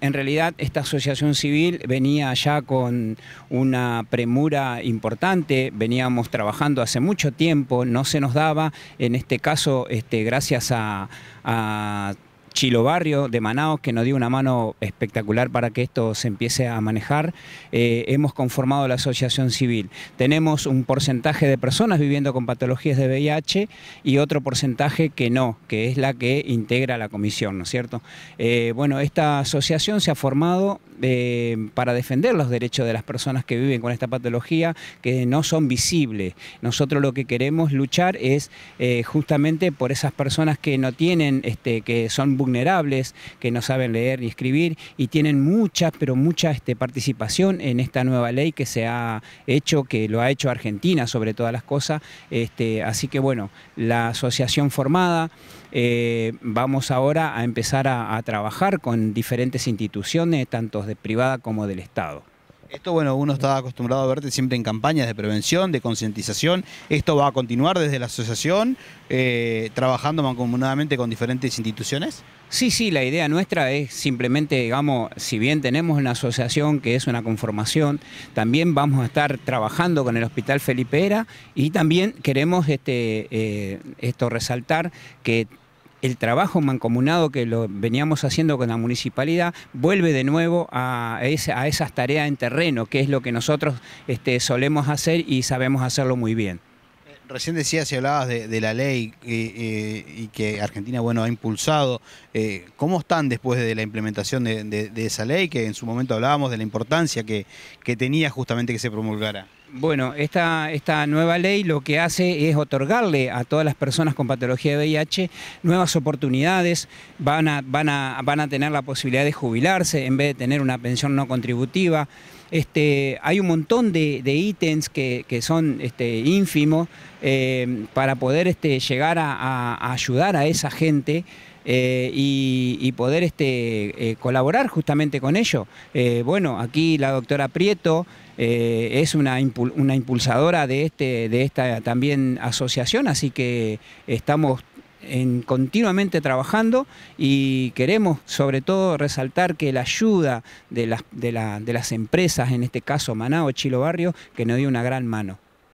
En realidad esta asociación civil venía ya con una premura importante, veníamos trabajando hace mucho tiempo, no se nos daba, en este caso este, gracias a Chilo Barrio de Manaos, que nos dio una mano espectacular para que esto se empiece a manejar. Eh, hemos conformado la asociación civil. Tenemos un porcentaje de personas viviendo con patologías de VIH y otro porcentaje que no, que es la que integra la comisión, ¿no es cierto? Eh, bueno, esta asociación se ha formado eh, para defender los derechos de las personas que viven con esta patología, que no son visibles. Nosotros lo que queremos luchar es justamente por esas personas que no tienen, este, que son vulnerables, que no saben leer ni escribir y tienen mucha, pero mucha este, participación en esta nueva ley que se ha hecho, que lo ha hecho Argentina sobre todas las cosas. Este, así que bueno, la asociación formada, eh, vamos ahora a empezar a trabajar con diferentes instituciones, tanto de privada como del Estado. Esto, bueno, uno está acostumbrado a verte siempre en campañas de prevención, de concientización. Esto va a continuar desde la asociación, eh, trabajando mancomunadamente con diferentes instituciones. Sí, sí, la idea nuestra es simplemente, digamos, si bien tenemos una asociación que es una conformación, también vamos a estar trabajando con el Hospital Felipe Era y también queremos este, eh, esto resaltar que el trabajo mancomunado que lo veníamos haciendo con la municipalidad vuelve de nuevo a, a esas tareas en terreno, que es lo que nosotros este, solemos hacer y sabemos hacerlo muy bien. Eh, recién decías y hablabas de, la ley eh, y, que Argentina bueno, ha impulsado. Eh, ¿Cómo están después de la implementación de, esa ley que en su momento hablábamos de la importancia que, que tenía justamente que se promulgara? Bueno, esta, nueva ley lo que hace es otorgarle a todas las personas con patología de VIH nuevas oportunidades, van a, tener la posibilidad de jubilarse en vez de tener una pensión no contributiva. Este, hay un montón de, ítems que, son este, ínfimos eh, para poder este, llegar a, ayudar a esa gente. Eh, y, poder este, eh, colaborar justamente con ellos. Eh, bueno, aquí la doctora Prieto es una, impulsadora de, este, de esta también asociación, así que estamos continuamente trabajando y queremos sobre todo resaltar que la ayuda de las, de las empresas, en este caso Manao, Chilo Barrio, que nos dio una gran mano.